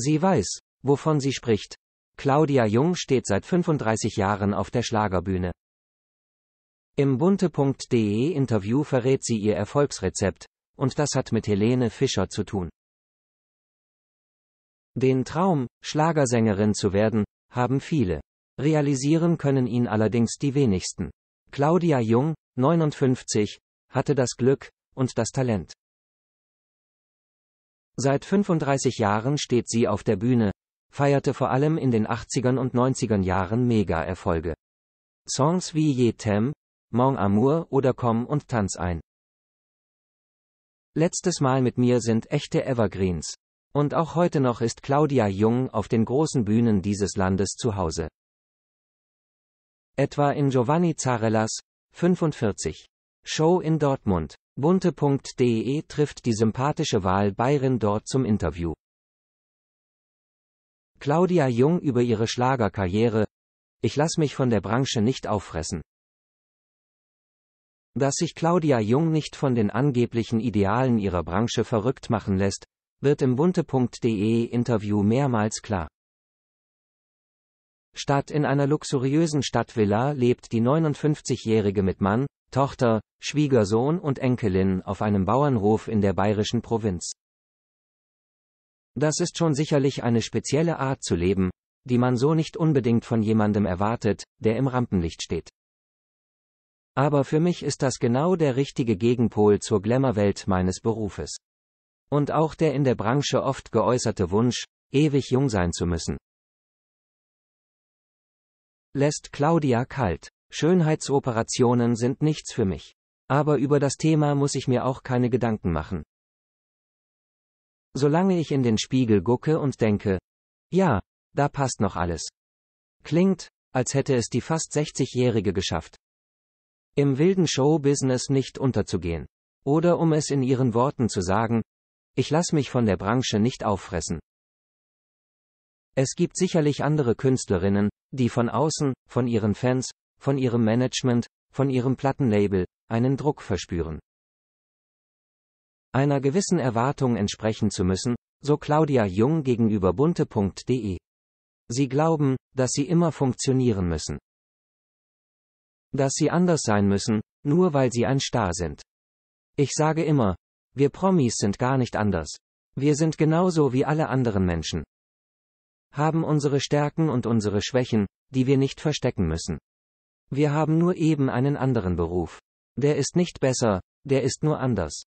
Sie weiß, wovon sie spricht. Claudia Jung steht seit 35 Jahren auf der Schlagerbühne. Im bunte.de Interview verrät sie ihr Erfolgsrezept, und das hat mit Helene Fischer zu tun. Den Traum, Schlagersängerin zu werden, haben viele. Realisieren können ihn allerdings die wenigsten. Claudia Jung, 59, hatte das Glück und das Talent. Seit 35 Jahren steht sie auf der Bühne, feierte vor allem in den 80ern und 90ern Jahren Mega-Erfolge. Songs wie Je Tem, Mon Amour oder Komm und Tanz ein. Letztes Mal mit mir sind echte Evergreens. Und auch heute noch ist Claudia Jung auf den großen Bühnen dieses Landes zu Hause. Etwa in Giovanni Zarellas, 45. Show in Dortmund. Bunte.de trifft die sympathische Wahl Wahlbayerin dort zum Interview. Claudia Jung über ihre Schlagerkarriere. Ich lass mich von der Branche nicht auffressen. Dass sich Claudia Jung nicht von den angeblichen Idealen ihrer Branche verrückt machen lässt, wird im bunte.de Interview mehrmals klar. Statt in einer luxuriösen Stadtvilla lebt die 59-Jährige mit Mann, Tochter, Schwiegersohn und Enkelin auf einem Bauernhof in der bayerischen Provinz. Das ist schon sicherlich eine spezielle Art zu leben, die man so nicht unbedingt von jemandem erwartet, der im Rampenlicht steht. Aber für mich ist das genau der richtige Gegenpol zur Glamourwelt meines Berufes. Und auch der in der Branche oft geäußerte Wunsch, ewig jung sein zu müssen. Lässt Claudia kalt. Schönheitsoperationen sind nichts für mich. Aber über das Thema muss ich mir auch keine Gedanken machen. Solange ich in den Spiegel gucke und denke, ja, da passt noch alles. Klingt, als hätte es die fast 60-Jährige geschafft. Im wilden Showbusiness nicht unterzugehen. Oder um es in ihren Worten zu sagen, ich lass mich von der Branche nicht auffressen. Es gibt sicherlich andere Künstlerinnen, die von außen, von ihren Fans, von ihrem Management, von ihrem Plattenlabel, einen Druck verspüren. Einer gewissen Erwartung entsprechen zu müssen, so Claudia Jung gegenüber bunte.de. Sie glauben, dass sie immer funktionieren müssen. Dass sie anders sein müssen, nur weil sie ein Star sind. Ich sage immer, wir Promis sind gar nicht anders. Wir sind genauso wie alle anderen Menschen. Haben unsere Stärken und unsere Schwächen, die wir nicht verstecken müssen. Wir haben nur eben einen anderen Beruf. Der ist nicht besser, der ist nur anders.